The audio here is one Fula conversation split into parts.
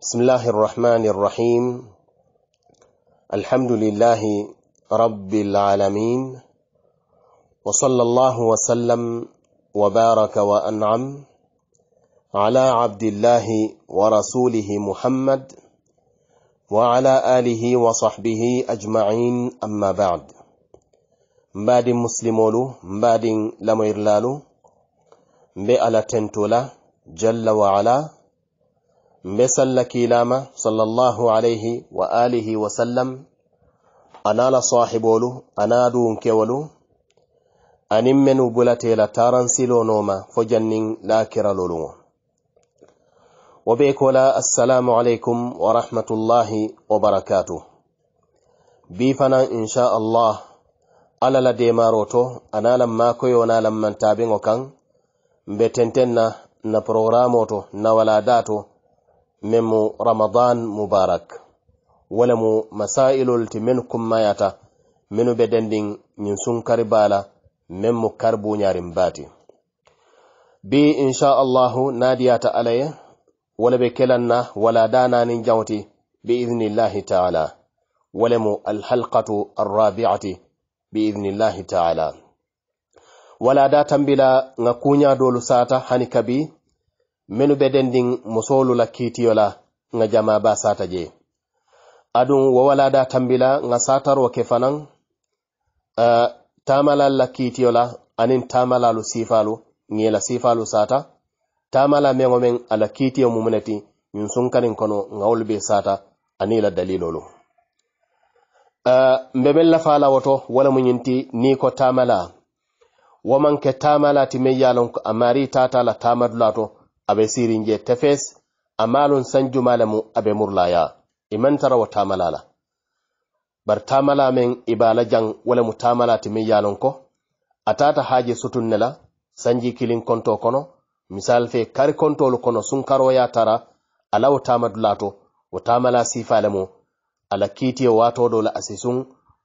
بسم الله الرحمن الرحيم الحمد لله رب العالمين وصلى الله وسلم وبارك وأنعم على عبد الله ورسوله محمد وعلى آله وصحبه أجمعين أما بعد مباد مسلمولو مباد لميرلالو بألا تنتولا جل وعلا mbesalla lama sallallahu alaihi wa alihi wa sallam anaala sahiboolu anaa duunkewolu aniŋ mennu bulateela taransiloo nooma fo janniŋ laakiralolu ŋo wo bee ko la assalaamu alaykum wa rahmatullahi wa barakaatu bii insha allah ala la deemaaro to anaa la maakoyo naa la mantaabiŋo mbe tenteŋ na na porogaraamo to na wala to memu ramadan mubarak walamu masailul ti min kummayata minu be dendin nyin sun karbala memu karbu nyarin bati bi insha allah nadiyata alaya wala be kelanna wala dana nin jawti bi idhnillahi ta'ala walamu al halqatu arrabi'ati bi idhnillahi ta'ala wala da tambila nga kunya dolu sata hani menu beden din musolu la kitiyola nga jama ba sata je adun wawala da tambila nga satar wa kefanan uh, eh, tamala la kitiyola anin tamala lu sifalu ngela sifalu sata tamala mengo men ala kitiyo mumuneti yun sunkanin kono nga ulbe sata anila dalilolu uh, eh, mbemen la fala woto wala munyinti ni ko tamala waman ke tamala ti meyalon amari tata la tamadulato abe sirinje tefes amalon sanju malamu abe murlaya iman e tara wa tamalala bar tamala men ibala e jan wala mu tamala timin yalon ko atata haje sutun nela sanji kilin konto kono misal fe kari kontol kono sun karo ya tara ala wa tamadu lato wa tamala sifa lamu ala kiti wa to dola asisun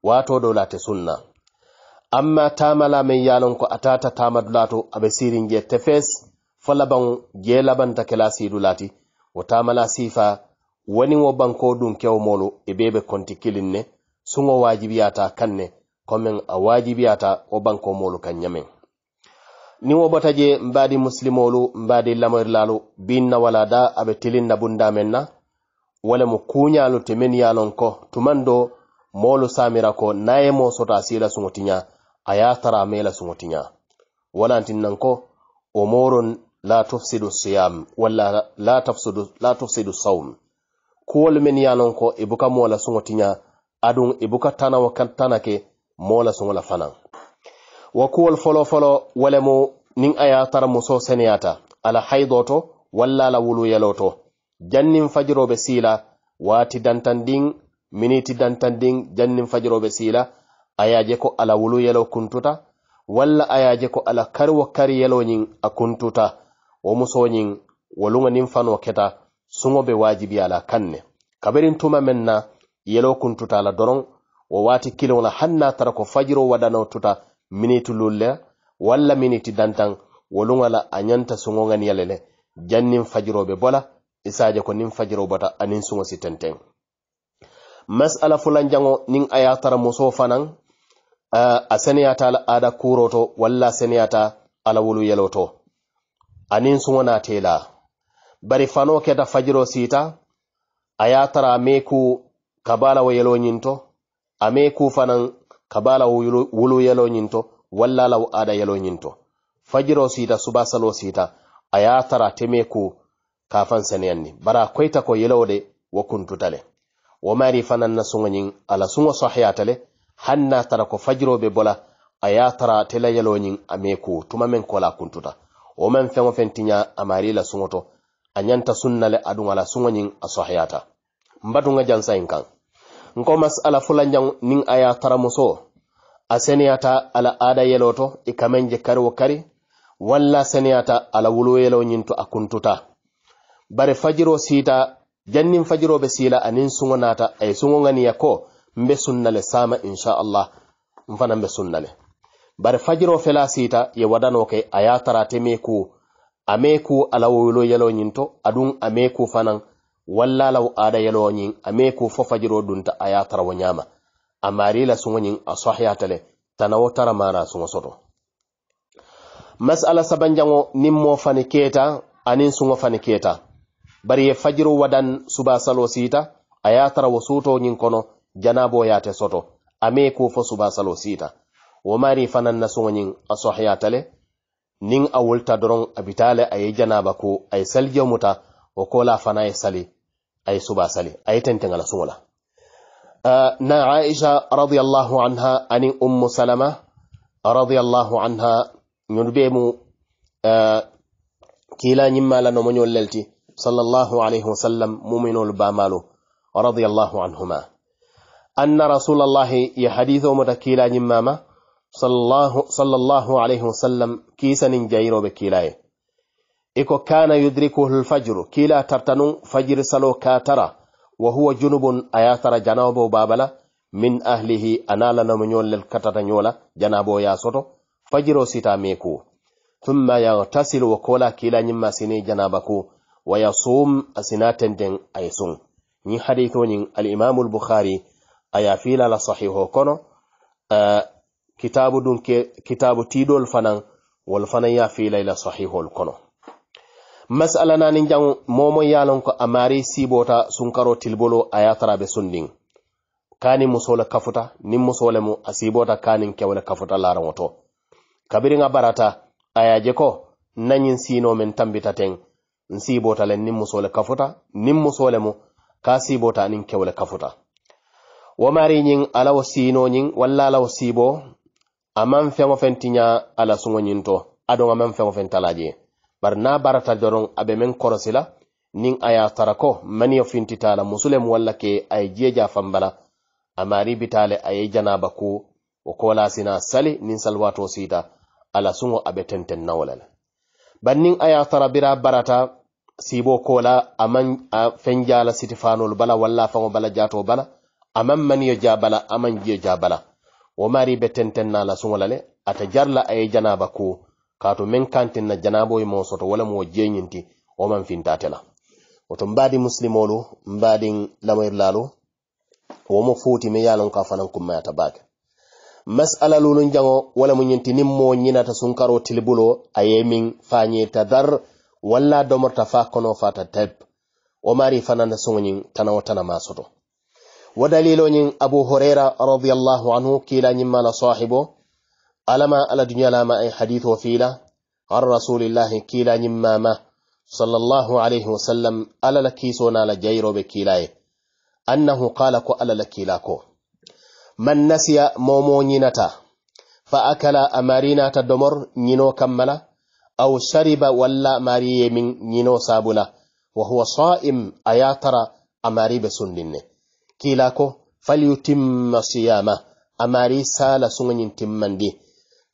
wa to dola te sunna amma tamala men yalon ko atata tamadu lato abe sirinje tefes fo labaŋo jee labanta ke la siidu laati wo taama la siifa waniŋ wo banko dunkewo moolu i e bee be konti kiliŋ ne suŋo waajibiyaata kaŋ ne komeŋ a waajibiyaata wo banko moolu kaŋ ñameŋ niŋ wo bota je mbaadi musilimoolu mbaadi lamorilaalu biŋ na wala daa a be tiliŋ na bundaameŋ na wo lemu kuuñaalu ti meŋ ye a loŋ ko tumaŋ do moolu saamira ko naŋ a ye moo soto a sii la suŋo tiña a ye a tara a mee la suŋo tiña wolantiŋ naŋ ko wo mooroŋ la tufsidu siyam walla la tafsidu la tufsidu sawm kuwol men yanon ko e buka mola suŋo tiña aduŋ e buka tanawo tana ke mola suŋo la fanaŋ wo kuwol folofolo wole mu niŋ a ye tara muso seneyata ala haydo to walla ala wuluyelo to janniŋ fajiro be siila waati dantandiŋ miniti dantandiŋ janniŋ fajiro be siila a ye je ko ala wuluyelo kuntuta walla a ye je ko ala kariwo kariyelo ñiŋ a kuntuta wo musoñin woluŋo niŋ fano keta suŋo be waajibi a la kaŋ ne kabiriŋ tuma meŋ na yelo kuŋ tuta la doroŋ wo waati kiliŋo la haŋ na tara ko fajiro wadano tuta miniti lul le walla miniti dantaŋ woluŋo la a ñanta suŋo ŋaniya le le jaŋ niŋ fajiro be bola isaaje ko niŋ fajiro bota aniŋ suŋo si tenteŋ masala fulanjaŋo niŋ a ye a tara musoo fanaŋ a seneyaata ala aada kuuro to walla a seneyaata ala wolu yelo to anin suŋona tela bari fano keta fajiro sita, a ye tara a kabala wa yelo a mee ku kabala wo wulu yelo ñinto walla law ada yelo ñinto fajiro sita tara kafan seneyanni bara a ko yelowo de wo tale, wa mari fanan na sunan yin ala suŋo sahiya tale hanna tara ko fajiro be bola a ye tara te yelo a mee tuma kuntuta wo man feŋ o feŋ tiɲa a maari la suŋo to a ɲanta sunna le aduŋa la suŋo ñiŋ a sohiyata mbatuŋa jansa in kaŋ nko masala fula jaŋ niŋ a ye tara muso a seneyata ala aada yelo to i kameŋ je kari wo kari walla seneyata ala wulo yelo ñiŋ to a kuntuta bari fajiro siita janniŋ fajiro be siila aniŋ suŋo naata a ye suŋo ŋaniya ko mbe sunna le saama insha allah n sunna le bari fajiro fela sita ye wadano ke a ye tarate meku ko a alawo yelo to adun a walla law ada yelo a fo fajiro dunta a ye nyama wo la suŋo ñiŋ tale sohiyata le tanawo tara mana suŋo soto masala sabanjaŋo niŋ mo fani keta aniŋ suŋo fani keta bari ye fajiro wadan suba salo sita a ye tara wo kono janabo yate soto a me fo suba salo sita wo mari fanan na soñin a sohiyatale nin a wulta doron a bitale a ye janaba ko a ye salijeo muta wo kola fana ye sali a ye suba sali a ye tenteŋala suŋola na aisha radiallahu anha anin ummu salama radiallahu anha ñunu be mu kiila ñimmala nomoñol lelti sallallahu alayhi wa sallam muminolu bamalo radiallahu anhuma anna rasulallahi ye hadiso muta kiila ñimmama sallallahu alayhi wasallam kiisanin jayiroɓe kiilaye iko kana yudrikuhu lfajru kiila tartanun fajiri salo ka tara wa huwa junubun aya tara babala min ahlihi analanamo ñollel katata ñoola janabo ya fajiro sita thumma yagtasilu wa kola kiila ñimma sini janaba ku wa yasum asina yi ay sun ñin haditoñin alimamu lbukhari aya fiilala sahiho kono uh, kitabu dun ke kitabu tidol fanan wol fanan ya fi layla sahihol kono masala nani jan momon yalon ko amari sibota sunkaro tilbolo ayatara be sundin kani musola kafuta ni musole mu asibota kani kewle kafuta laran woto kabiri nga barata ayaje ko nanyin sino men tambita ten nsibota len ni musole kafuta ni musole mu ka sibota nin kewle kafuta wamari nyin alaw sino nyin walla alaw sibo a man feŋo feŋ tiɲa a la suŋo ɲinto a doŋ a man feŋo feŋ tala je bari na barata jɔrɔŋ a be meŋ kɔrɔsila niŋ a ye tarako maniyo fintita la musule mu walla ke a ye jiye ja fambala a mari bita le a ye janaba ku wo kolasina sali niŋ salwato siita a la suŋo a be tenten nawo la le bari niŋ a ye tara bira barata siibo kola a man a feŋ ja la sitifanolu bala walla a faŋo bala jato bala a man maniyo ja bala a man jiyo ja bala wo mari be tentennala suŋolale ata jarla aye janaba ku kato meŋ kantinna janaboyi mo soto wo lemu wo jeyinti wo maŋ fintate la woto mbadi musilimolu mbadi lamoyirlalu wo mo futi meŋ ye loŋ ka fanaŋ kummayata baake masala lulun jaŋo wo lemu ñinti niŋ mo ñinata sunkaro tilibulo aye miŋ fañe tadar walla domorta fa kono fata teb wo mari fananda suŋo ñiŋ tanawo tanama soto ودليل نين أبو هريرة رضي الله عنه كلا نمال صاحبه ألما ألا دنيا لما أي حديث وفيلة عن رسول الله كلا ما صلى الله عليه وسلم ألا سونا لجيرو بكيلاي أنه قال كو ألا لكيلاكو من نسي مومو نينتا فأكل أمارينا تدمر نينو كملا أو شرب ولا ماري من نينو سابلا وهو صائم أياترا أماري بسندنه kilako falyutimma siyama amari sala sunganyin timmandi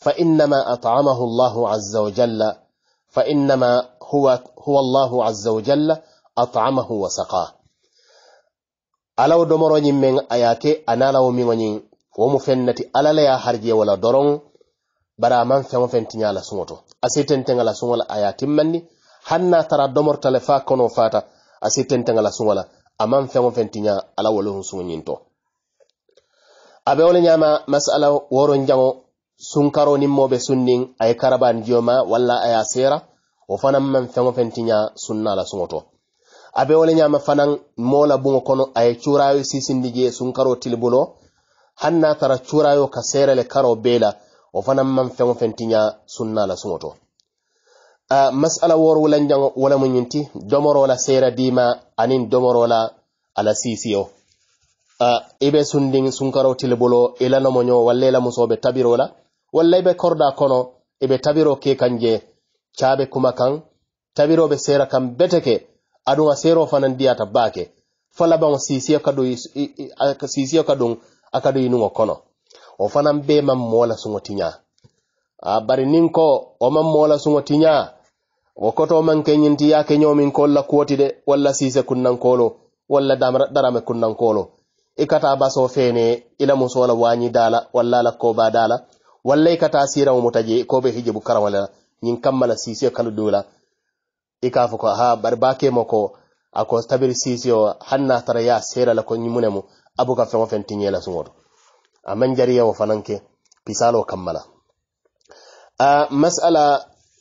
fa innama at'amahu Allah azza wa jalla fa innama huwa huwa Allah azza wa jalla at'amahu wa saqa alaw domoro nyim men ayake analaw mi ngonyin wo mu fennati alala ya harje wala doron bara man fen la fenti nyala tengala asitentengala sungola manni hanna tara domortale fa kono fata tengala sungola a man feŋo feŋ tiɲa ala wale hun yin ñinto a be wo le masala woron jaŋo sunkaro niŋ bɛ sun nin a ye karabani jiyo ma walla a ye a seera wo o maŋ feŋo feŋ tiña sunna la sun to a bɛ wale ɲama fana fanaŋ la kono a ye cuurayo sisindi je sunkaro tili bolo haŋ na tara cuurayo ka seere le karo bee la o fana man feŋo feŋ sun na la sun to a ah, masala woor wulanjang wala muñinti domorola seera diima anin domorola ala siisiyo a ah, ibe sundin sunkarotil bulo ila nomoño walla ila musoɓe tabirola walla ibe korda kono ibe tabiro ke kanje caɓe kuma kan tabiroɓe seera kan beteke aɗum a seero fanan diyata baake falaban sisiyo kadum akadu yinuŋo kono o fanan be mam moola suŋo tiña a ah, bari nin ko o mam moola suŋo tiña wokkoto man keñinti yaake ñoomin kolla kuwoti de walla siise kunnankolo walla darame kunnankolo ikata baso fene ila musola wañi dala walla ala koba dala walla ikata sirawo mutaje koɓe hije bu karawala ñin kammala siisio kalu dula ikafo ko ha bari bakemo ko ako tabiri siisio hanna tara ya serala ko ñimunemu abuka feŋo feŋ tiñela suŋoto aman jariyawo fananke pisalo kammala a ah, masala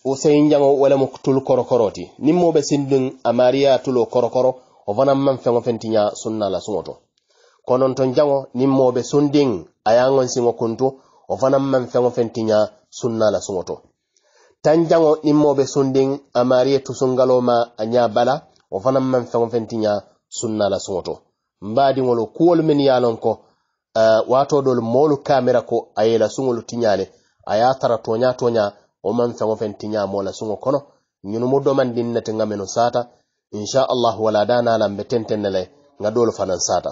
wo seyinjaŋo wo lemu tulu korokoro ti niŋ moo be sinduŋ a maariya tulo korokoro wo fanaŋ maŋ feŋo feŋ ti ɲa sunna la suŋo to kononton jaŋo niŋ moo be sundiŋ a ye a ŋon kuntu wo fanaŋ maŋ feŋo feŋ ti ɲa sunna la suŋo to tan jaŋo niŋ moo be sundiŋ a maariye tusuŋgalo ma a ɲa bala wo fanaŋ maŋ feŋo feŋ ti ɲa sunna la suŋo to mbe a diŋolu kuwolu minnu ye a loŋ ko waato doolu moolu kamera ko a ye la suŋolu ti ɲa le a ye a tara toña toña wo man feŋo feŋ tiña la suŋo kono ñunumu domandin nete ŋa menu sata insha allahu wala dana la be tenten ne le ŋa doolu fanaŋ sata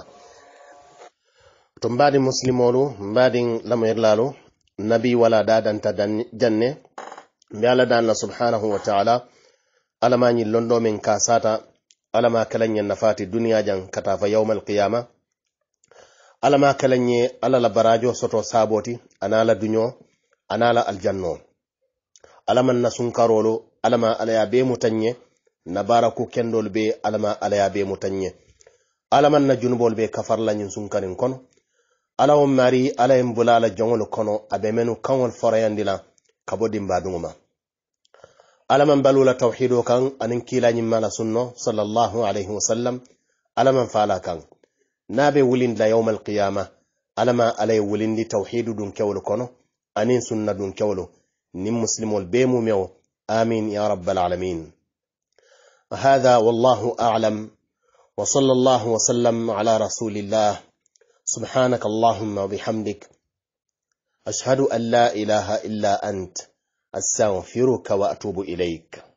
to mbaadin musilimolu mbaadin lamoyirlalu nabi wala dadanta janne mbe ala dan la subhanahu wa taala ala ma ñin londo min ka sata ala ma kalanñen nafati duniya jan fa yawma alqiyama ala ma kalanñe ala la barajo soto saboti ana la duño ana la aljanno alaman na sunkarolo alama alaya be mutanye na bara ku kendol be alama alaya be mutanye alaman na junbol be sun karin kono ala mari ala bulala jongol kono abe menu kaŋol forayandi la ka bo Alaman balula tawhido kan aniŋ kiilañin mala sunno sallallahu alaihi wasallam ala fala kan naa be wulindila yawmal alqiyama ala ma ala ye wulindi tawhidu dun kewol kono anin sunna dun kewolu نم مسلم والبيمو ميو آمين يا رب العالمين هذا والله أعلم وصلى الله وسلم على رسول الله سبحانك اللهم وبحمدك أشهد أن لا إله إلا أنت أستغفرك وأتوب إليك